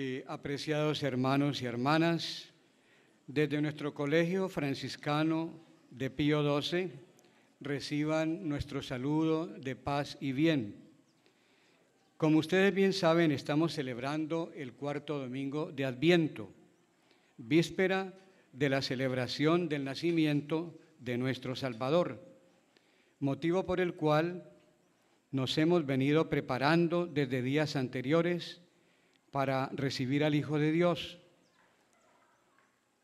Eh, apreciados hermanos y hermanas, desde nuestro colegio franciscano de Pío XII, reciban nuestro saludo de paz y bien. Como ustedes bien saben, estamos celebrando el cuarto domingo de Adviento, víspera de la celebración del nacimiento de nuestro Salvador, motivo por el cual nos hemos venido preparando desde días anteriores para recibir al Hijo de Dios.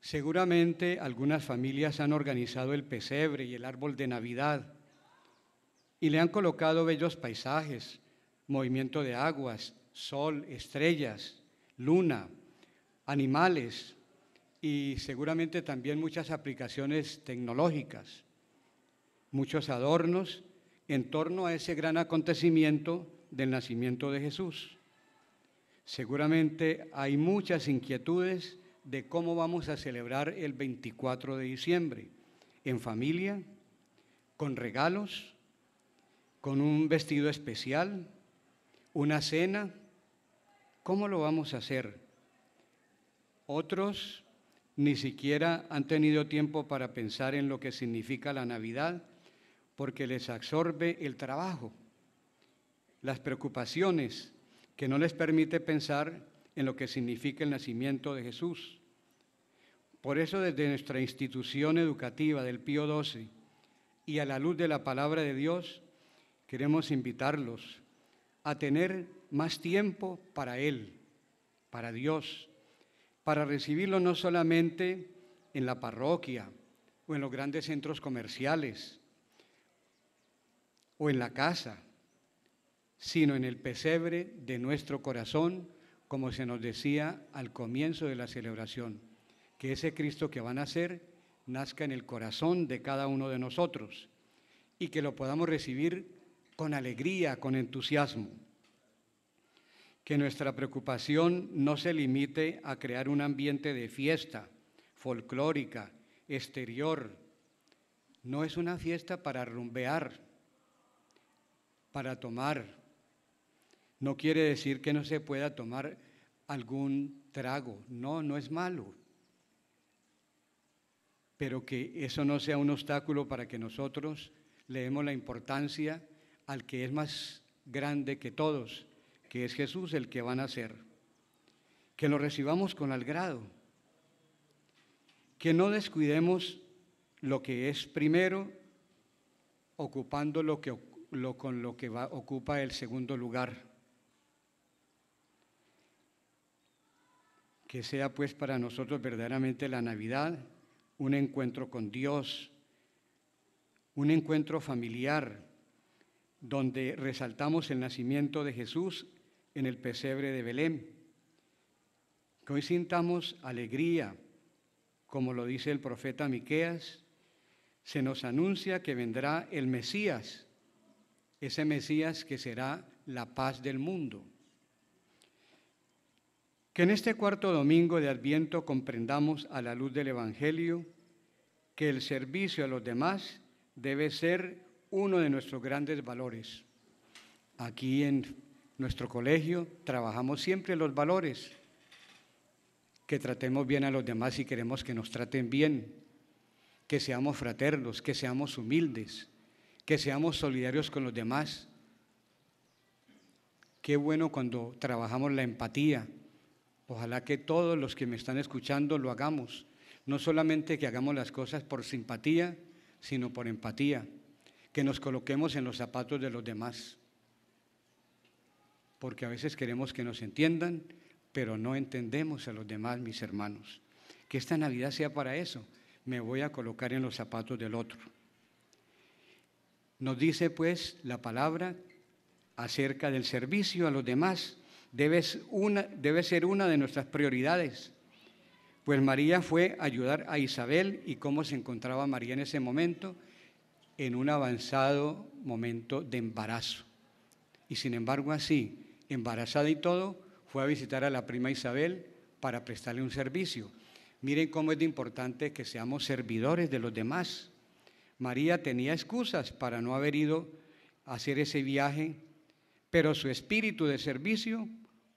Seguramente algunas familias han organizado el pesebre y el árbol de Navidad y le han colocado bellos paisajes, movimiento de aguas, sol, estrellas, luna, animales y seguramente también muchas aplicaciones tecnológicas, muchos adornos en torno a ese gran acontecimiento del nacimiento de Jesús. Seguramente hay muchas inquietudes de cómo vamos a celebrar el 24 de diciembre, en familia, con regalos, con un vestido especial, una cena, ¿cómo lo vamos a hacer? Otros ni siquiera han tenido tiempo para pensar en lo que significa la Navidad porque les absorbe el trabajo, las preocupaciones, que no les permite pensar en lo que significa el nacimiento de Jesús. Por eso desde nuestra institución educativa del Pío XII y a la luz de la palabra de Dios, queremos invitarlos a tener más tiempo para Él, para Dios, para recibirlo no solamente en la parroquia o en los grandes centros comerciales o en la casa, sino en el pesebre de nuestro corazón, como se nos decía al comienzo de la celebración, que ese Cristo que va a nacer nazca en el corazón de cada uno de nosotros y que lo podamos recibir con alegría, con entusiasmo. Que nuestra preocupación no se limite a crear un ambiente de fiesta, folclórica, exterior. No es una fiesta para rumbear, para tomar, no quiere decir que no se pueda tomar algún trago, no, no es malo. Pero que eso no sea un obstáculo para que nosotros le demos la importancia al que es más grande que todos, que es Jesús el que van a ser. Que lo recibamos con al grado, Que no descuidemos lo que es primero, ocupando lo que, lo, con lo que ocupa el segundo lugar. que sea pues para nosotros verdaderamente la Navidad un encuentro con Dios, un encuentro familiar, donde resaltamos el nacimiento de Jesús en el pesebre de Belén. Que hoy sintamos alegría, como lo dice el profeta Miqueas, se nos anuncia que vendrá el Mesías, ese Mesías que será la paz del mundo. Que en este cuarto domingo de Adviento comprendamos a la luz del Evangelio que el servicio a los demás debe ser uno de nuestros grandes valores. Aquí en nuestro colegio trabajamos siempre los valores, que tratemos bien a los demás y queremos que nos traten bien, que seamos fraternos, que seamos humildes, que seamos solidarios con los demás. Qué bueno cuando trabajamos la empatía, Ojalá que todos los que me están escuchando lo hagamos. No solamente que hagamos las cosas por simpatía, sino por empatía. Que nos coloquemos en los zapatos de los demás. Porque a veces queremos que nos entiendan, pero no entendemos a los demás, mis hermanos. Que esta Navidad sea para eso. Me voy a colocar en los zapatos del otro. Nos dice pues la palabra acerca del servicio a los demás debe, ser una de nuestras prioridades. Pues María fue a ayudar a Isabel y cómo se encontraba María en ese momento, en un avanzado momento de embarazo. Y sin embargo así, embarazada y todo, fue a visitar a la prima Isabel para prestarle un servicio. Miren cómo es importante que seamos servidores de los demás. María tenía excusas para no haber ido a hacer ese viaje, pero su espíritu de servicio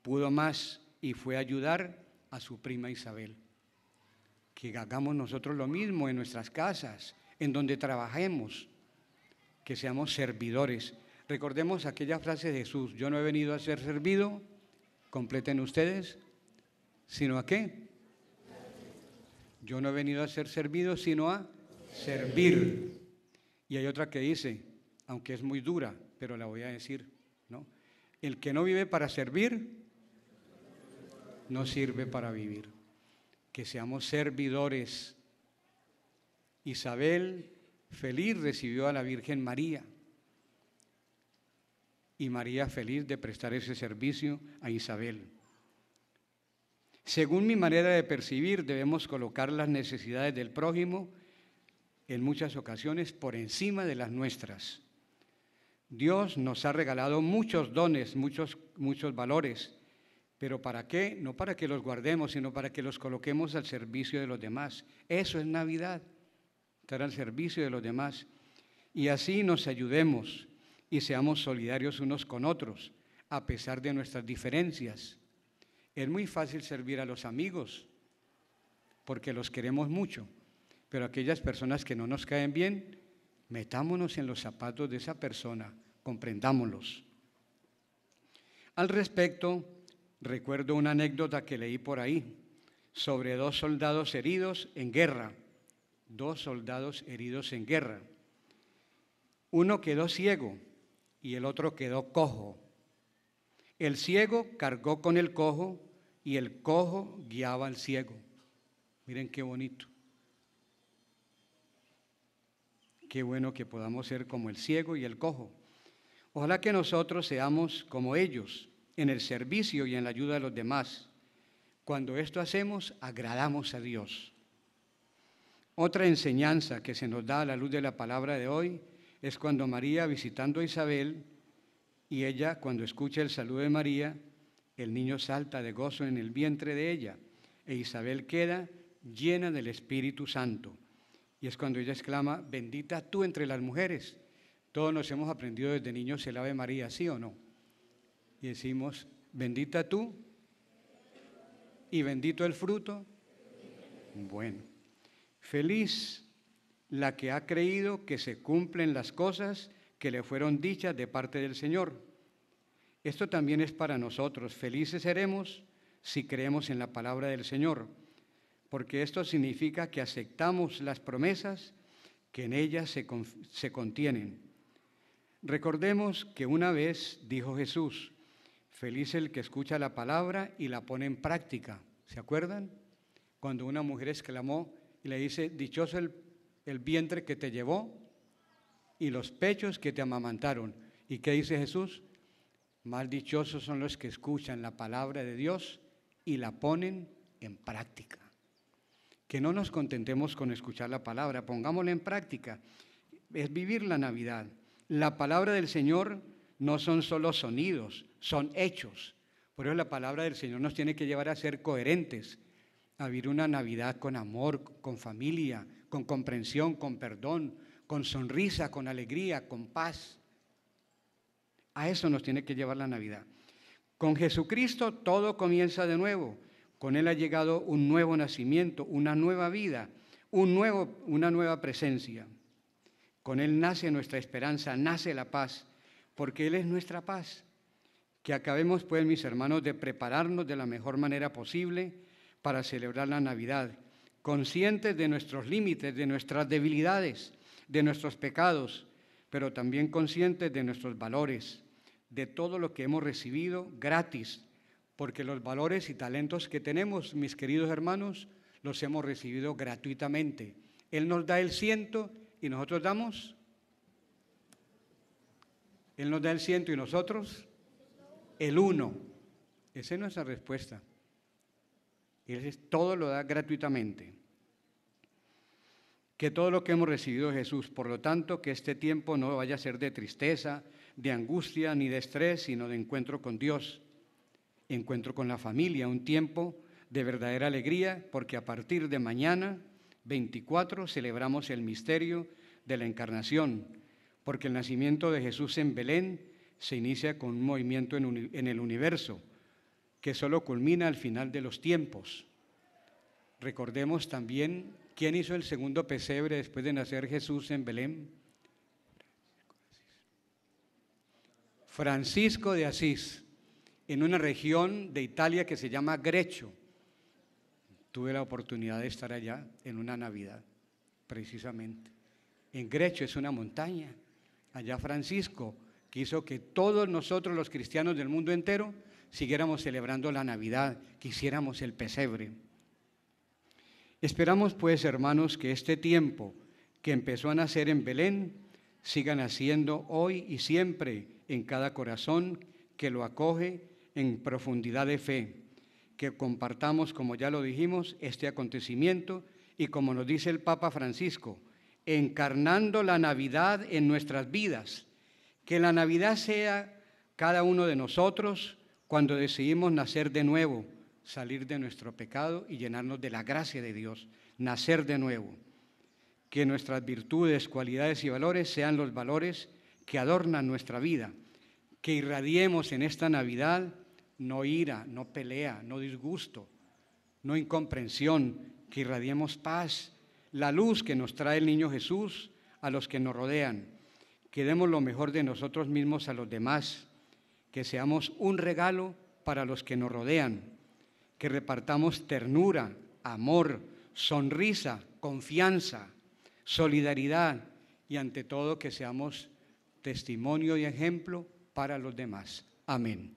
pudo más y fue a ayudar a su prima Isabel. Que hagamos nosotros lo mismo en nuestras casas, en donde trabajemos, que seamos servidores. Recordemos aquella frase de Jesús, yo no he venido a ser servido, completen ustedes, sino a qué? Yo no he venido a ser servido, sino a servir. Y hay otra que dice, aunque es muy dura, pero la voy a decir, ¿no? El que no vive para servir, no sirve para vivir. Que seamos servidores. Isabel feliz recibió a la Virgen María. Y María feliz de prestar ese servicio a Isabel. Según mi manera de percibir, debemos colocar las necesidades del prójimo en muchas ocasiones por encima de las nuestras. Dios nos ha regalado muchos dones, muchos, muchos valores, ¿Pero para qué? No para que los guardemos, sino para que los coloquemos al servicio de los demás. Eso es Navidad, estar al servicio de los demás. Y así nos ayudemos y seamos solidarios unos con otros, a pesar de nuestras diferencias. Es muy fácil servir a los amigos, porque los queremos mucho, pero aquellas personas que no nos caen bien, metámonos en los zapatos de esa persona, comprendámoslos. Al respecto, Recuerdo una anécdota que leí por ahí sobre dos soldados heridos en guerra. Dos soldados heridos en guerra. Uno quedó ciego y el otro quedó cojo. El ciego cargó con el cojo y el cojo guiaba al ciego. Miren qué bonito. Qué bueno que podamos ser como el ciego y el cojo. Ojalá que nosotros seamos como ellos en el servicio y en la ayuda de los demás. Cuando esto hacemos, agradamos a Dios. Otra enseñanza que se nos da a la luz de la palabra de hoy es cuando María visitando a Isabel y ella cuando escucha el saludo de María, el niño salta de gozo en el vientre de ella e Isabel queda llena del Espíritu Santo. Y es cuando ella exclama, bendita tú entre las mujeres. Todos nos hemos aprendido desde niños el Ave María, ¿sí o no? y decimos, bendita tú y bendito el fruto. Bueno, feliz la que ha creído que se cumplen las cosas que le fueron dichas de parte del Señor. Esto también es para nosotros. Felices seremos si creemos en la palabra del Señor, porque esto significa que aceptamos las promesas que en ellas se, se contienen. Recordemos que una vez dijo Jesús, Feliz el que escucha la palabra y la pone en práctica. ¿Se acuerdan? Cuando una mujer exclamó y le dice, dichoso el, vientre que te llevó y los pechos que te amamantaron. ¿Y qué dice Jesús? Más dichosos son los que escuchan la palabra de Dios y la ponen en práctica. Que no nos contentemos con escuchar la palabra, pongámosla en práctica. Es vivir la Navidad. La palabra del Señor no son solo sonidos, son hechos. Por eso la palabra del Señor nos tiene que llevar a ser coherentes, a vivir una Navidad con amor, con familia, con comprensión, con perdón, con sonrisa, con alegría, con paz. A eso nos tiene que llevar la Navidad. Con Jesucristo todo comienza de nuevo. Con Él ha llegado un nuevo nacimiento, una nueva vida, un nuevo, una nueva presencia. Con Él nace nuestra esperanza, nace la paz, porque Él es nuestra paz que acabemos, pues, mis hermanos, de prepararnos de la mejor manera posible para celebrar la Navidad, conscientes de nuestros límites, de nuestras debilidades, de nuestros pecados, pero también conscientes de nuestros valores, de todo lo que hemos recibido gratis, porque los valores y talentos que tenemos, mis queridos hermanos, los hemos recibido gratuitamente. Él nos da el ciento y nosotros damos. Él nos da el ciento y nosotros el uno. Esa es nuestra respuesta. Él todo lo da gratuitamente. Que todo lo que hemos recibido de Jesús, por lo tanto, que este tiempo no vaya a ser de tristeza, de angustia, ni de estrés, sino de encuentro con Dios, encuentro con la familia, un tiempo de verdadera alegría, porque a partir de mañana, 24, celebramos el misterio de la encarnación, porque el nacimiento de Jesús en Belén se inicia con un movimiento en, el universo que solo culmina al final de los tiempos. Recordemos también quién hizo el segundo pesebre después de nacer Jesús en Belén. Francisco de Asís, en una región de Italia que se llama Grecho. Tuve la oportunidad de estar allá en una Navidad, precisamente. En Grecho es una montaña. Allá Francisco Quiso que todos nosotros los cristianos del mundo entero siguiéramos celebrando la Navidad, quisiéramos el pesebre. Esperamos pues, hermanos, que este tiempo que empezó a nacer en Belén, siga naciendo hoy y siempre en cada corazón que lo acoge en profundidad de fe, que compartamos, como ya lo dijimos, este acontecimiento y como nos dice el Papa Francisco, encarnando la Navidad en nuestras vidas que la Navidad sea cada uno de nosotros cuando decidimos nacer de nuevo, salir de nuestro pecado y llenarnos de la gracia de Dios, nacer de nuevo. Que nuestras virtudes, cualidades y valores sean los valores que adornan nuestra vida. Que irradiemos en esta Navidad no ira, no pelea, no disgusto, no incomprensión, que irradiemos paz, la luz que nos trae el niño Jesús a los que nos rodean que demos lo mejor de nosotros mismos a los demás, que seamos un regalo para los que nos rodean, que repartamos ternura, amor, sonrisa, confianza, solidaridad y ante todo que seamos testimonio y ejemplo para los demás. Amén.